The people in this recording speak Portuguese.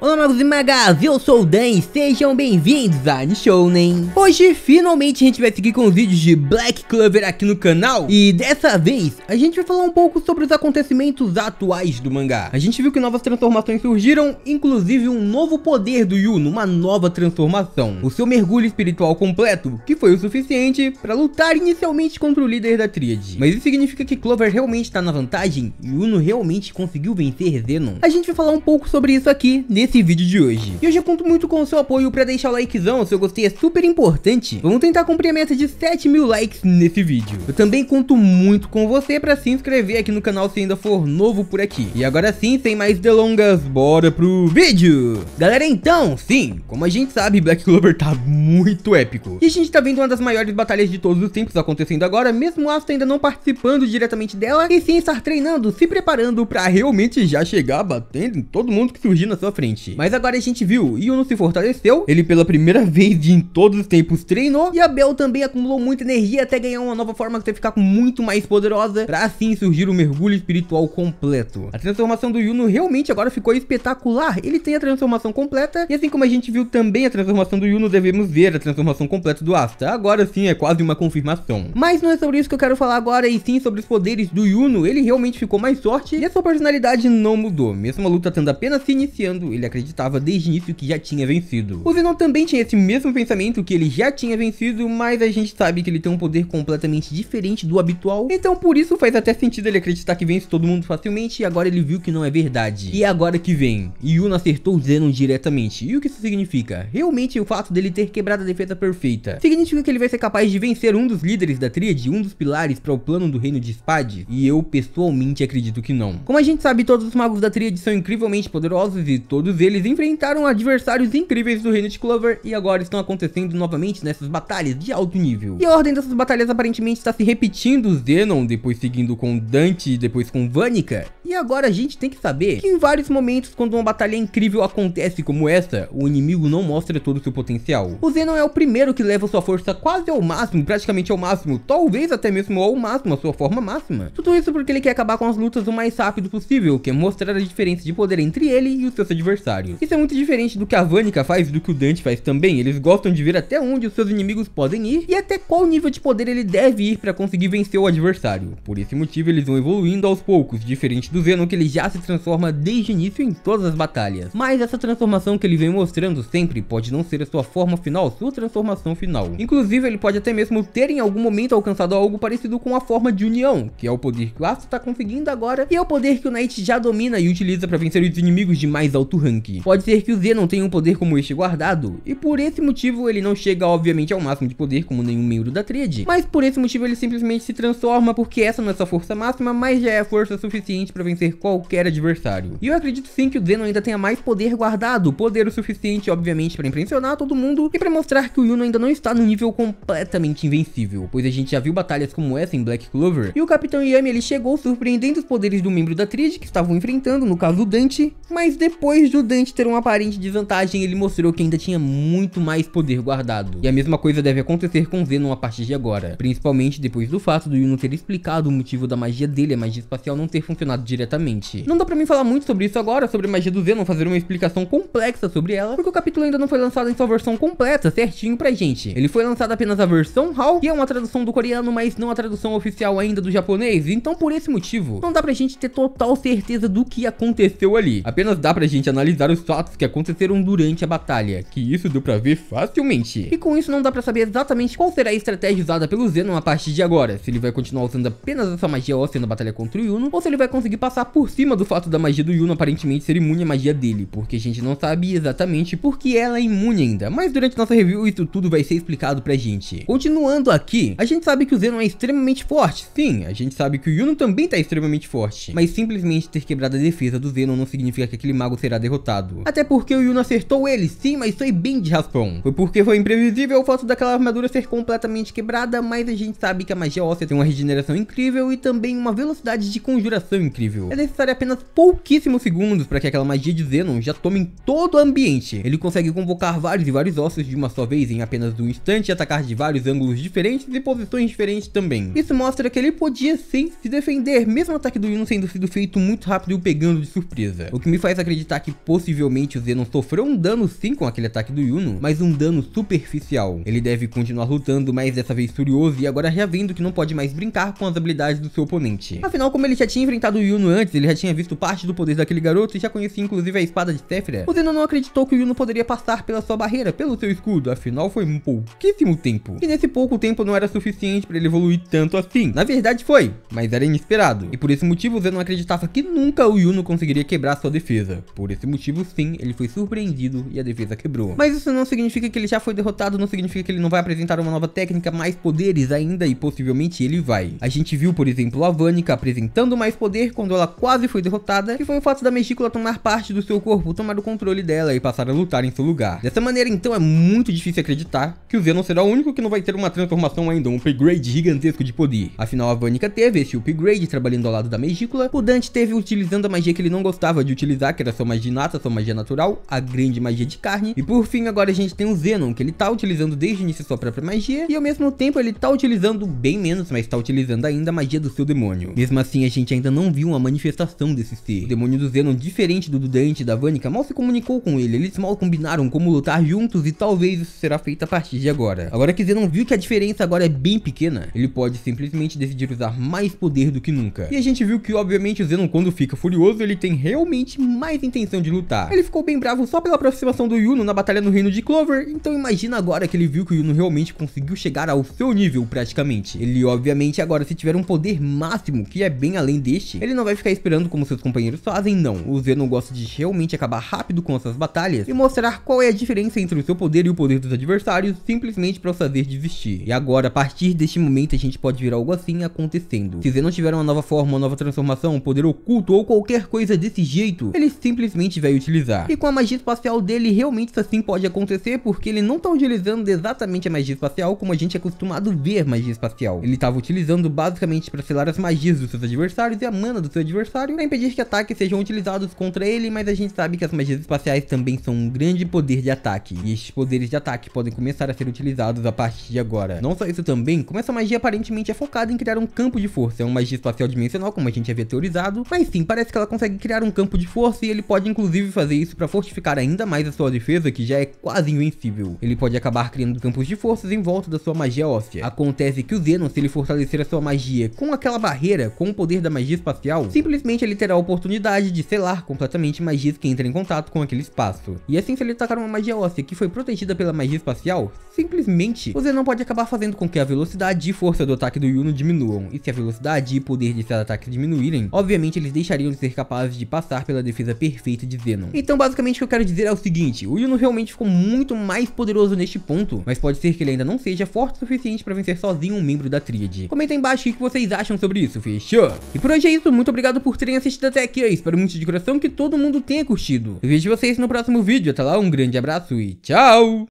Olá amigos e magas, eu sou o Dan e sejam bem-vindos a Nishounen Hoje finalmente a gente vai seguir com os vídeos de Black Clover aqui no canal E dessa vez a gente vai falar um pouco sobre os acontecimentos atuais do mangá A gente viu que novas transformações surgiram, inclusive um novo poder do Yu numa nova transformação O seu mergulho espiritual completo, que foi o suficiente para lutar inicialmente contra o líder da tríade Mas isso significa que Clover realmente está na vantagem e Uno realmente conseguiu vencer Zenon A gente vai falar um pouco sobre isso aqui nesse nesse vídeo de hoje. E hoje eu conto muito com o seu apoio para deixar o likezão, Se seu gostei é super importante. Vamos tentar cumprir a meta de 7 mil likes nesse vídeo. Eu também conto muito com você para se inscrever aqui no canal se ainda for novo por aqui. E agora sim, sem mais delongas, bora pro vídeo! Galera, então, sim, como a gente sabe, Black Clover tá muito épico. E a gente tá vendo uma das maiores batalhas de todos os tempos acontecendo agora, mesmo Asta ainda não participando diretamente dela, e sim estar treinando, se preparando para realmente já chegar batendo em todo mundo que surgir na sua frente. Mas agora a gente viu, Yuno se fortaleceu, ele pela primeira vez de em todos os tempos treinou, e a Bel também acumulou muita energia até ganhar uma nova forma que você ficar muito mais poderosa, pra assim surgir o mergulho espiritual completo. A transformação do Yuno realmente agora ficou espetacular, ele tem a transformação completa, e assim como a gente viu também a transformação do Yuno, devemos ver a transformação completa do Asta. Agora sim, é quase uma confirmação. Mas não é sobre isso que eu quero falar agora, e sim sobre os poderes do Yuno, ele realmente ficou mais forte, e a sua personalidade não mudou, mesmo a luta tendo apenas se iniciando, ele acreditava desde o início que já tinha vencido. O Venom também tinha esse mesmo pensamento que ele já tinha vencido, mas a gente sabe que ele tem um poder completamente diferente do habitual, então por isso faz até sentido ele acreditar que vence todo mundo facilmente e agora ele viu que não é verdade. E agora que vem, Yuna acertou o Zenon diretamente. E o que isso significa? Realmente o fato dele ter quebrado a defesa perfeita. Significa que ele vai ser capaz de vencer um dos líderes da tríade, um dos pilares para o plano do reino de Spade? E eu pessoalmente acredito que não. Como a gente sabe, todos os magos da tríade são incrivelmente poderosos e todos todos eles enfrentaram adversários incríveis do reino de Clover e agora estão acontecendo novamente nessas batalhas de alto nível. E a ordem dessas batalhas aparentemente está se repetindo Zenon, depois seguindo com Dante e depois com Vanica. E agora a gente tem que saber que em vários momentos, quando uma batalha incrível acontece como essa, o inimigo não mostra todo o seu potencial. O Zenon é o primeiro que leva sua força quase ao máximo, praticamente ao máximo, talvez até mesmo ao máximo, a sua forma máxima. Tudo isso porque ele quer acabar com as lutas o mais rápido possível, que é mostrar a diferença de poder entre ele e os seus adversários. Isso é muito diferente do que a Vanica faz e do que o Dante faz também, eles gostam de ver até onde os seus inimigos podem ir e até qual nível de poder ele deve ir para conseguir vencer o adversário. Por esse motivo eles vão evoluindo aos poucos, diferente do do Venom que ele já se transforma desde o início em todas as batalhas. Mas essa transformação que ele vem mostrando sempre pode não ser a sua forma final, sua transformação final. Inclusive ele pode até mesmo ter em algum momento alcançado algo parecido com a forma de união, que é o poder que o Astro está conseguindo agora e é o poder que o Knight já domina e utiliza para vencer os inimigos de mais alto rank. Pode ser que o Z não tenha um poder como este guardado e por esse motivo ele não chega obviamente ao máximo de poder como nenhum membro da tríade, mas por esse motivo ele simplesmente se transforma porque essa não é sua força máxima, mas já é força suficiente para vencer qualquer adversário. E eu acredito sim que o Zeno ainda tenha mais poder guardado, poder o suficiente, obviamente, para impressionar todo mundo e para mostrar que o Yuno ainda não está no nível completamente invencível, pois a gente já viu batalhas como essa em Black Clover, e o Capitão Yami ele chegou surpreendendo os poderes do membro da tríade que estavam enfrentando, no caso o Dante, mas depois do Dante ter uma aparente desvantagem, ele mostrou que ainda tinha muito mais poder guardado. E a mesma coisa deve acontecer com Zeno a partir de agora, principalmente depois do fato do Yuno ter explicado o motivo da magia dele, a magia espacial não ter funcionado direito diretamente. Não dá pra mim falar muito sobre isso agora, sobre a magia do Zenon, fazer uma explicação complexa sobre ela, porque o capítulo ainda não foi lançado em sua versão completa, certinho pra gente. Ele foi lançado apenas a versão HAL, que é uma tradução do coreano, mas não a tradução oficial ainda do japonês, então por esse motivo, não dá pra gente ter total certeza do que aconteceu ali. Apenas dá pra gente analisar os fatos que aconteceram durante a batalha, que isso deu pra ver facilmente. E com isso não dá pra saber exatamente qual será a estratégia usada pelo Zenon a partir de agora, se ele vai continuar usando apenas essa magia óssea na batalha contra o Yuno, ou se ele vai conseguir passar passar por cima do fato da magia do Yuno aparentemente ser imune à magia dele, porque a gente não sabe exatamente por que ela é imune ainda, mas durante nossa review isso tudo vai ser explicado pra gente. Continuando aqui, a gente sabe que o Zeno é extremamente forte, sim, a gente sabe que o Yuno também tá extremamente forte, mas simplesmente ter quebrado a defesa do Zeno não significa que aquele mago será derrotado. Até porque o Yuno acertou ele, sim, mas foi bem de raspão. Foi porque foi imprevisível o fato daquela armadura ser completamente quebrada, mas a gente sabe que a magia óssea tem uma regeneração incrível e também uma velocidade de conjuração incrível incrível. É necessário apenas pouquíssimos segundos para que aquela magia de Zenon já tome em todo o ambiente. Ele consegue convocar vários e vários ossos de uma só vez em apenas um instante, atacar de vários ângulos diferentes e posições diferentes também. Isso mostra que ele podia sim se defender, mesmo o ataque do Yuno sendo sido feito muito rápido e o pegando de surpresa. O que me faz acreditar que possivelmente o Zenon sofreu um dano sim com aquele ataque do Yuno, mas um dano superficial. Ele deve continuar lutando, mas dessa vez furioso e agora já vendo que não pode mais brincar com as habilidades do seu oponente. Afinal, como ele já tinha enfrentado o Yuno antes, ele já tinha visto parte do poder daquele garoto e já conhecia inclusive a espada de Sephira. O Zeno não acreditou que o Yuno poderia passar pela sua barreira, pelo seu escudo, afinal foi um pouquíssimo tempo. E nesse pouco tempo não era suficiente para ele evoluir tanto assim. Na verdade foi, mas era inesperado. E por esse motivo o Zeno acreditava que nunca o Yuno conseguiria quebrar sua defesa. Por esse motivo sim, ele foi surpreendido e a defesa quebrou. Mas isso não significa que ele já foi derrotado, não significa que ele não vai apresentar uma nova técnica, mais poderes ainda e possivelmente ele vai. A gente viu por exemplo a Vanica apresentando mais poder quando ela quase foi derrotada, que foi o fato da Metícola tomar parte do seu corpo, tomar o controle dela e passar a lutar em seu lugar. Dessa maneira, então, é muito difícil acreditar que o Xenon será o único que não vai ter uma transformação ainda, um upgrade gigantesco de poder. Afinal, a Vanica teve esse upgrade trabalhando ao lado da Metícola, o Dante teve utilizando a magia que ele não gostava de utilizar, que era sua magia inata, sua magia natural, a grande magia de carne, e por fim, agora a gente tem o Zenon, que ele tá utilizando desde o início sua própria magia, e ao mesmo tempo ele tá utilizando bem menos, mas tá utilizando ainda a magia do seu demônio. Mesmo assim, a gente ainda não viu uma uma manifestação desse ser. O demônio do Zenon, diferente do Dudante e da Vânica, mal se comunicou com ele, eles mal combinaram como lutar juntos e talvez isso será feito a partir de agora. Agora que Zenon viu que a diferença agora é bem pequena, ele pode simplesmente decidir usar mais poder do que nunca. E a gente viu que obviamente o Zenon quando fica furioso, ele tem realmente mais intenção de lutar. Ele ficou bem bravo só pela aproximação do Yuno na batalha no reino de Clover, então imagina agora que ele viu que o Yuno realmente conseguiu chegar ao seu nível praticamente. Ele obviamente agora se tiver um poder máximo, que é bem além deste, ele não vai vai ficar esperando como seus companheiros fazem, não. O Zeno gosta de realmente acabar rápido com essas batalhas e mostrar qual é a diferença entre o seu poder e o poder dos adversários, simplesmente para os fazer desistir. E agora, a partir deste momento, a gente pode ver algo assim acontecendo. Se Zeno tiver uma nova forma, uma nova transformação, um poder oculto ou qualquer coisa desse jeito, ele simplesmente vai utilizar. E com a magia espacial dele, realmente isso assim pode acontecer, porque ele não está utilizando exatamente a magia espacial como a gente é acostumado ver magia espacial. Ele estava utilizando basicamente para selar as magias dos seus adversários e a mana dos seus seu adversário para impedir que ataques sejam utilizados contra ele, mas a gente sabe que as magias espaciais também são um grande poder de ataque, e estes poderes de ataque podem começar a ser utilizados a partir de agora. Não só isso também, como essa magia aparentemente é focada em criar um campo de força, é uma magia espacial dimensional, como a gente havia teorizado, mas sim, parece que ela consegue criar um campo de força e ele pode inclusive fazer isso para fortificar ainda mais a sua defesa, que já é quase invencível. Ele pode acabar criando campos de forças em volta da sua magia óssea. Acontece que o Zeno, se ele fortalecer a sua magia com aquela barreira, com o poder da magia espacial, Hum. simplesmente ele terá a oportunidade de selar completamente magias que entram em contato com aquele espaço. E assim se ele atacar uma magia óssea que foi protegida pela magia espacial, simplesmente você não pode acabar fazendo com que a velocidade e força do ataque do Yuno diminuam. E se a velocidade e poder de seus ataques diminuírem, obviamente eles deixariam de ser capazes de passar pela defesa perfeita de Zenon. Então basicamente o que eu quero dizer é o seguinte, o Yuno realmente ficou muito mais poderoso neste ponto, mas pode ser que ele ainda não seja forte o suficiente para vencer sozinho um membro da tríade. Comenta aí embaixo o que vocês acham sobre isso, fechou? E por hoje é isso, muito obrigado obrigado por terem assistido até aqui. Eu espero muito de coração que todo mundo tenha curtido. Eu vejo vocês no próximo vídeo. Até lá, um grande abraço e tchau!